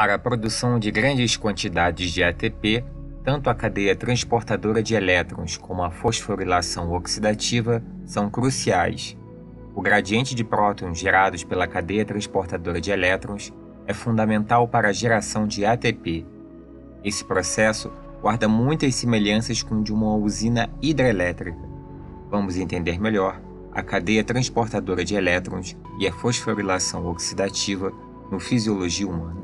Para a produção de grandes quantidades de ATP, tanto a cadeia transportadora de elétrons como a fosforilação oxidativa são cruciais. O gradiente de prótons gerados pela cadeia transportadora de elétrons é fundamental para a geração de ATP. Esse processo guarda muitas semelhanças com o de uma usina hidrelétrica. Vamos entender melhor a cadeia transportadora de elétrons e a fosforilação oxidativa no fisiologia humana.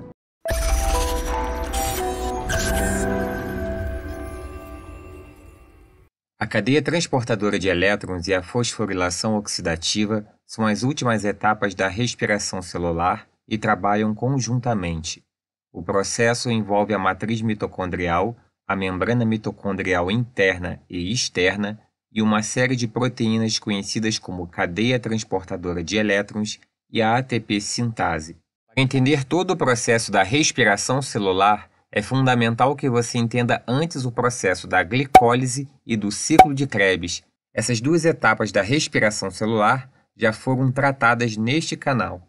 A cadeia transportadora de elétrons e a fosforilação oxidativa são as últimas etapas da respiração celular e trabalham conjuntamente. O processo envolve a matriz mitocondrial, a membrana mitocondrial interna e externa e uma série de proteínas conhecidas como cadeia transportadora de elétrons e a ATP sintase, para entender todo o processo da respiração celular, é fundamental que você entenda antes o processo da glicólise e do ciclo de Krebs. Essas duas etapas da respiração celular já foram tratadas neste canal.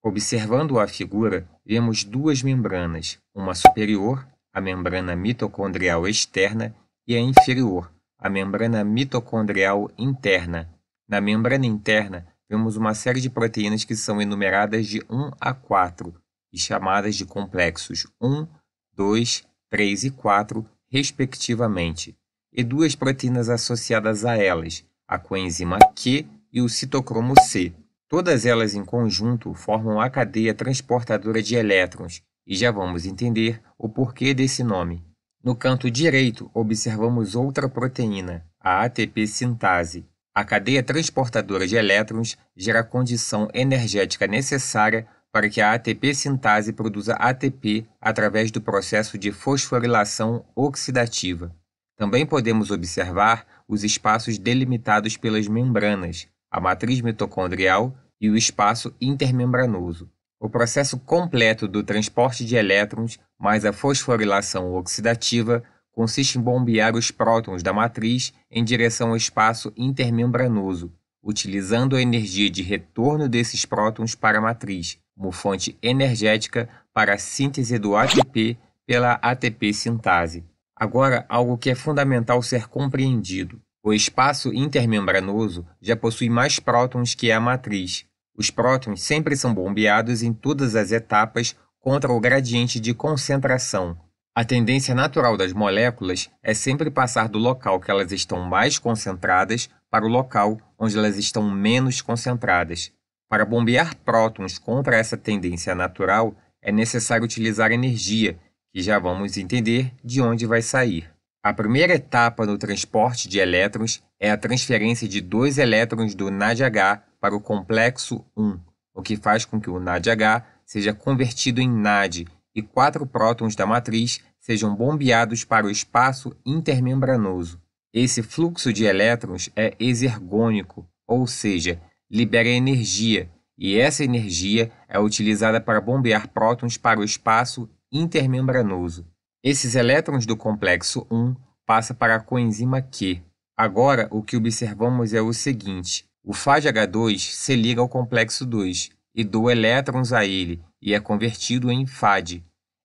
Observando a figura, vemos duas membranas, uma superior, a membrana mitocondrial externa, e a inferior, a membrana mitocondrial interna. Na membrana interna, temos uma série de proteínas que são enumeradas de 1 a 4 e chamadas de complexos 1, 2, 3 e 4, respectivamente, e duas proteínas associadas a elas, a coenzima Q e o citocromo C. Todas elas em conjunto formam a cadeia transportadora de elétrons, e já vamos entender o porquê desse nome. No canto direito, observamos outra proteína, a ATP sintase, a cadeia transportadora de elétrons gera a condição energética necessária para que a ATP sintase produza ATP através do processo de fosforilação oxidativa. Também podemos observar os espaços delimitados pelas membranas, a matriz mitocondrial e o espaço intermembranoso. O processo completo do transporte de elétrons mais a fosforilação oxidativa consiste em bombear os prótons da matriz em direção ao espaço intermembranoso, utilizando a energia de retorno desses prótons para a matriz, como fonte energética para a síntese do ATP pela ATP sintase. Agora, algo que é fundamental ser compreendido. O espaço intermembranoso já possui mais prótons que a matriz. Os prótons sempre são bombeados em todas as etapas contra o gradiente de concentração, a tendência natural das moléculas é sempre passar do local que elas estão mais concentradas para o local onde elas estão menos concentradas. Para bombear prótons contra essa tendência natural, é necessário utilizar energia, que já vamos entender de onde vai sair. A primeira etapa no transporte de elétrons é a transferência de dois elétrons do NADH para o complexo 1, o que faz com que o NADH seja convertido em NAD, e quatro prótons da matriz sejam bombeados para o espaço intermembranoso. Esse fluxo de elétrons é exergônico, ou seja, libera energia, e essa energia é utilizada para bombear prótons para o espaço intermembranoso. Esses elétrons do complexo 1 passam para a coenzima Q. Agora, o que observamos é o seguinte: o fag H2 se liga ao complexo 2 e doa elétrons a ele e é convertido em FAD.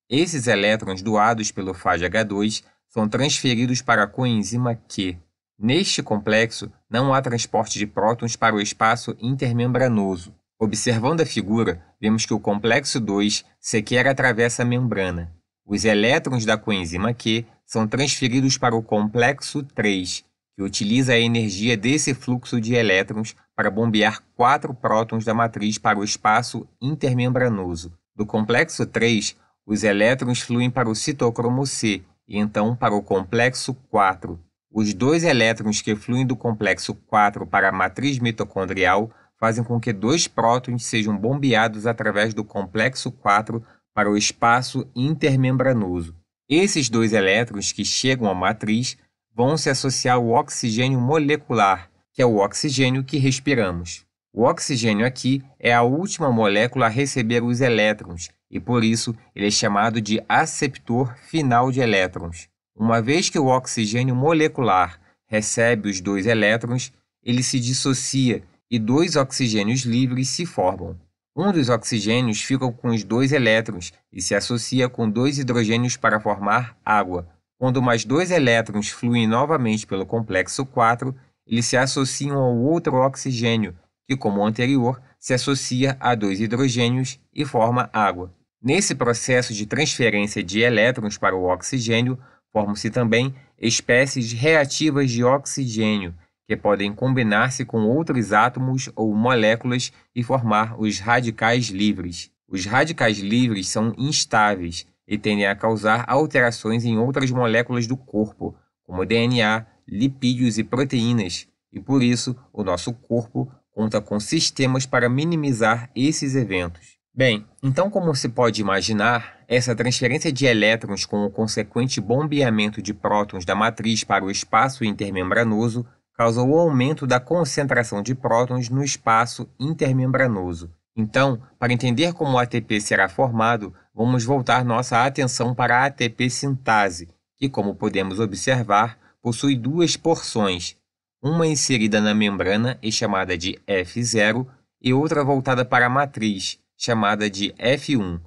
Esses elétrons doados pelo FAD H2 são transferidos para a coenzima Q. Neste complexo, não há transporte de prótons para o espaço intermembranoso. Observando a figura, vemos que o complexo 2 sequer atravessa a membrana. Os elétrons da coenzima Q são transferidos para o complexo 3, que utiliza a energia desse fluxo de elétrons para bombear quatro prótons da matriz para o espaço intermembranoso. Do complexo 3, os elétrons fluem para o citocromo C e então para o complexo 4. Os dois elétrons que fluem do complexo 4 para a matriz mitocondrial fazem com que dois prótons sejam bombeados através do complexo 4 para o espaço intermembranoso. Esses dois elétrons que chegam à matriz vão se associar ao oxigênio molecular, que é o oxigênio que respiramos. O oxigênio aqui é a última molécula a receber os elétrons e por isso ele é chamado de aceptor final de elétrons. Uma vez que o oxigênio molecular recebe os dois elétrons, ele se dissocia e dois oxigênios livres se formam. Um dos oxigênios fica com os dois elétrons e se associa com dois hidrogênios para formar água. Quando mais dois elétrons fluem novamente pelo complexo 4, eles se associam ao outro oxigênio, que, como o anterior, se associa a dois hidrogênios e forma água. Nesse processo de transferência de elétrons para o oxigênio, formam-se também espécies reativas de oxigênio, que podem combinar-se com outros átomos ou moléculas e formar os radicais livres. Os radicais livres são instáveis e tendem a causar alterações em outras moléculas do corpo, como DNA, lipídios e proteínas, e por isso o nosso corpo conta com sistemas para minimizar esses eventos. Bem, então, como se pode imaginar, essa transferência de elétrons com o consequente bombeamento de prótons da matriz para o espaço intermembranoso causa o aumento da concentração de prótons no espaço intermembranoso. Então, para entender como o ATP será formado, vamos voltar nossa atenção para a ATP sintase, que, como podemos observar, possui duas porções, uma inserida na membrana e chamada de F0 e outra voltada para a matriz, chamada de F1.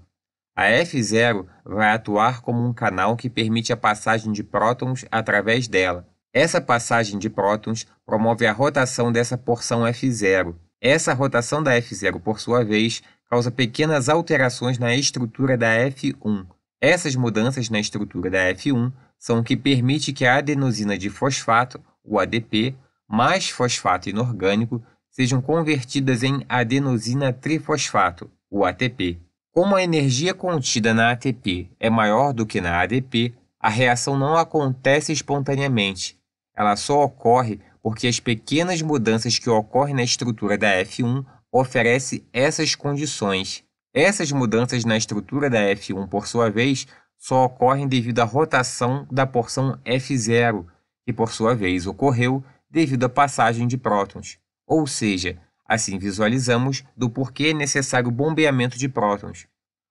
A F0 vai atuar como um canal que permite a passagem de prótons através dela. Essa passagem de prótons promove a rotação dessa porção F0. Essa rotação da F0, por sua vez, causa pequenas alterações na estrutura da F1. Essas mudanças na estrutura da F1 são o que permite que a adenosina de fosfato, o ADP, mais fosfato inorgânico sejam convertidas em adenosina trifosfato, o ATP. Como a energia contida na ATP é maior do que na ADP, a reação não acontece espontaneamente. Ela só ocorre porque as pequenas mudanças que ocorrem na estrutura da F1 oferecem essas condições. Essas mudanças na estrutura da F1, por sua vez, só ocorrem devido à rotação da porção F0, que por sua vez ocorreu devido à passagem de prótons. Ou seja, assim visualizamos do porquê é necessário o bombeamento de prótons.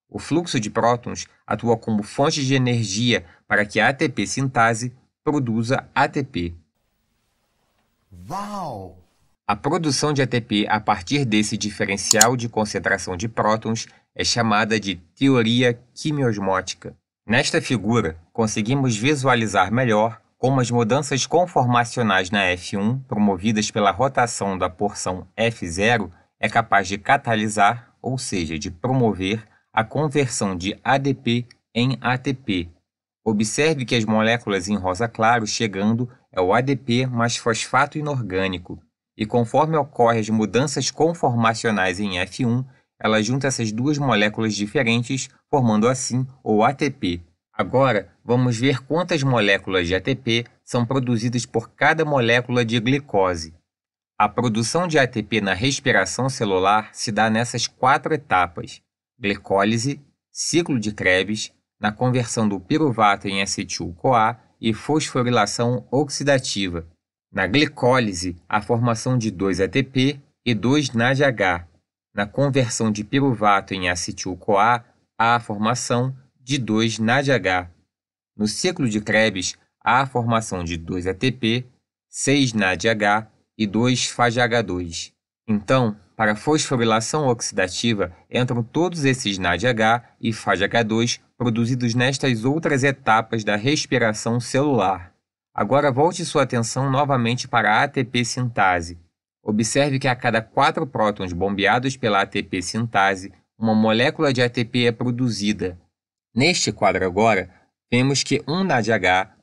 O fluxo de prótons atua como fonte de energia para que a ATP sintase produza ATP. Uau! A produção de ATP a partir desse diferencial de concentração de prótons é chamada de teoria quimiosmótica. Nesta figura, conseguimos visualizar melhor como as mudanças conformacionais na F1, promovidas pela rotação da porção F0, é capaz de catalisar, ou seja, de promover, a conversão de ADP em ATP. Observe que as moléculas em rosa claro chegando é o ADP mais fosfato inorgânico, e conforme ocorrem as mudanças conformacionais em F1, ela junta essas duas moléculas diferentes, formando assim o ATP. Agora, vamos ver quantas moléculas de ATP são produzidas por cada molécula de glicose. A produção de ATP na respiração celular se dá nessas quatro etapas: glicólise, ciclo de Krebs, na conversão do piruvato em acetil-CoA e fosforilação oxidativa. Na glicólise, a formação de 2 ATP e 2 NADH, na conversão de piruvato em acetil-CoA há a formação de 2-NADH. No ciclo de Krebs, há a formação de 2-ATP, 6-NADH e 2-FAGH2. Então, para fosforilação oxidativa, entram todos esses NADH e FAGH2 produzidos nestas outras etapas da respiração celular. Agora volte sua atenção novamente para a ATP sintase, Observe que a cada quatro prótons bombeados pela ATP sintase, uma molécula de ATP é produzida. Neste quadro agora, vemos que um nadh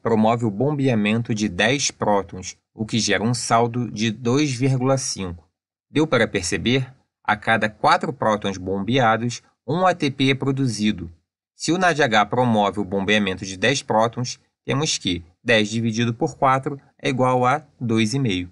promove o bombeamento de 10 prótons, o que gera um saldo de 2,5. Deu para perceber? A cada quatro prótons bombeados, um ATP é produzido. Se o NADH promove o bombeamento de 10 prótons, temos que 10 dividido por 4 é igual a 2,5.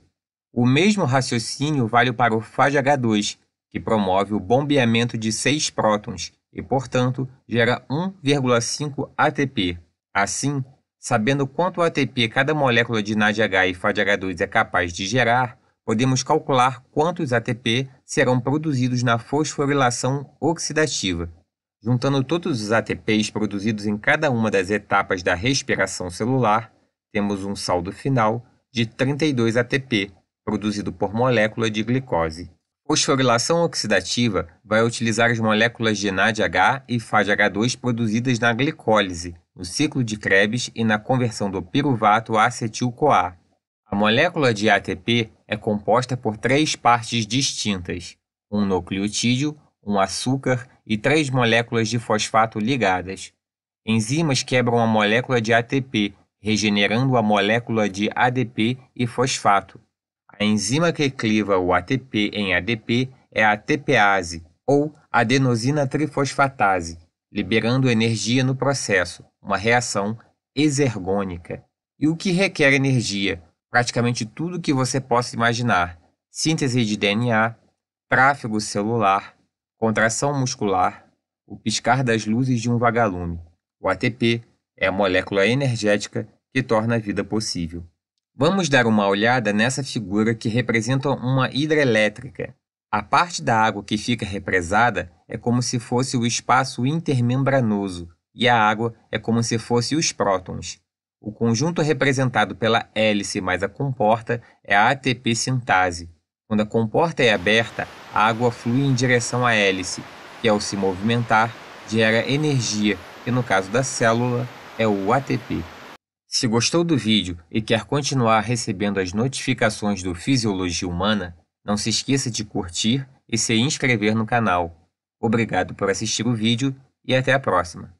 O mesmo raciocínio vale para o fadh 2 que promove o bombeamento de 6 prótons e, portanto, gera 1,5 ATP. Assim, sabendo quanto ATP cada molécula de NADH e fadh 2 é capaz de gerar, podemos calcular quantos ATP serão produzidos na fosforilação oxidativa. Juntando todos os ATPs produzidos em cada uma das etapas da respiração celular, temos um saldo final de 32 ATP, produzido por molécula de glicose. Fosforilação oxidativa vai utilizar as moléculas de NADH e FADH2 produzidas na glicólise, no ciclo de Krebs e na conversão do piruvato a acetil-CoA. A molécula de ATP é composta por três partes distintas: um nucleotídeo, um açúcar e três moléculas de fosfato ligadas. Enzimas quebram a molécula de ATP, regenerando a molécula de ADP e fosfato a enzima que cliva o ATP em ADP é a ATPase ou adenosina trifosfatase, liberando energia no processo, uma reação exergônica. E o que requer energia? Praticamente tudo que você possa imaginar: síntese de DNA, tráfego celular, contração muscular, o piscar das luzes de um vagalume. O ATP é a molécula energética que torna a vida possível. Vamos dar uma olhada nessa figura que representa uma hidrelétrica. A parte da água que fica represada é como se fosse o espaço intermembranoso e a água é como se fosse os prótons. O conjunto representado pela hélice mais a comporta é a ATP sintase. Quando a comporta é aberta, a água flui em direção à hélice, que ao se movimentar gera energia, que no caso da célula é o ATP. Se gostou do vídeo e quer continuar recebendo as notificações do Fisiologia Humana, não se esqueça de curtir e se inscrever no canal. Obrigado por assistir o vídeo e até a próxima.